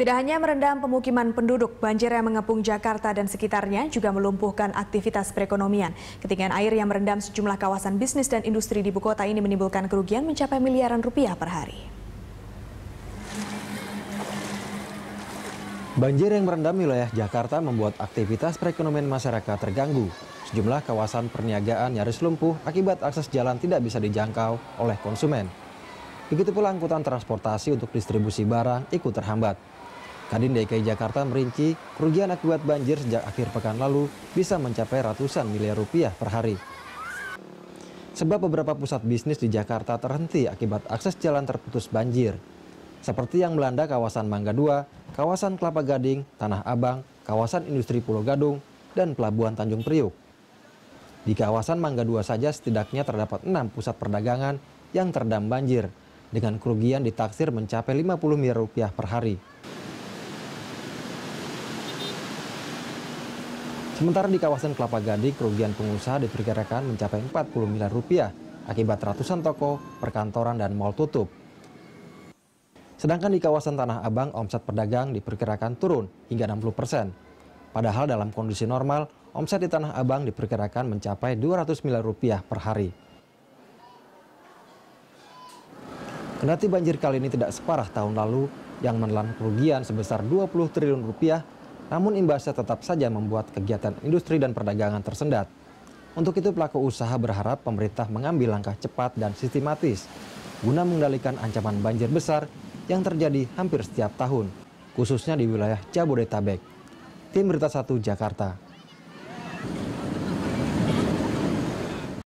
Tidak hanya merendam pemukiman penduduk, banjir yang mengepung Jakarta dan sekitarnya juga melumpuhkan aktivitas perekonomian. Ketinggian air yang merendam sejumlah kawasan bisnis dan industri di ibu kota ini menimbulkan kerugian mencapai miliaran rupiah per hari. Banjir yang merendam wilayah Jakarta membuat aktivitas perekonomian masyarakat terganggu. Sejumlah kawasan perniagaan nyaris lumpuh akibat akses jalan tidak bisa dijangkau oleh konsumen. Begitu pula angkutan transportasi untuk distribusi barang ikut terhambat. Kadin DKI Jakarta merinci kerugian akibat banjir sejak akhir pekan lalu bisa mencapai ratusan miliar rupiah per hari. Sebab beberapa pusat bisnis di Jakarta terhenti akibat akses jalan terputus banjir. Seperti yang melanda kawasan Mangga II, kawasan Kelapa Gading, Tanah Abang, kawasan industri Pulau Gadung, dan pelabuhan Tanjung Priuk. Di kawasan Mangga II saja setidaknya terdapat enam pusat perdagangan yang terdam banjir dengan kerugian ditaksir mencapai 50 miliar rupiah per hari. Sementara di kawasan Kelapa Gading, kerugian pengusaha diperkirakan mencapai 40 miliar rupiah akibat ratusan toko, perkantoran, dan mal tutup. Sedangkan di kawasan Tanah Abang, omset pedagang diperkirakan turun hingga 60 persen. Padahal dalam kondisi normal, omset di Tanah Abang diperkirakan mencapai 200 miliar rupiah per hari. Kendati banjir kali ini tidak separah tahun lalu yang menelan kerugian sebesar 20 triliun rupiah namun imbasnya tetap saja membuat kegiatan industri dan perdagangan tersendat. Untuk itu pelaku usaha berharap pemerintah mengambil langkah cepat dan sistematis guna mengendalikan ancaman banjir besar yang terjadi hampir setiap tahun, khususnya di wilayah Jabodetabek. Tim Berita 1 Jakarta.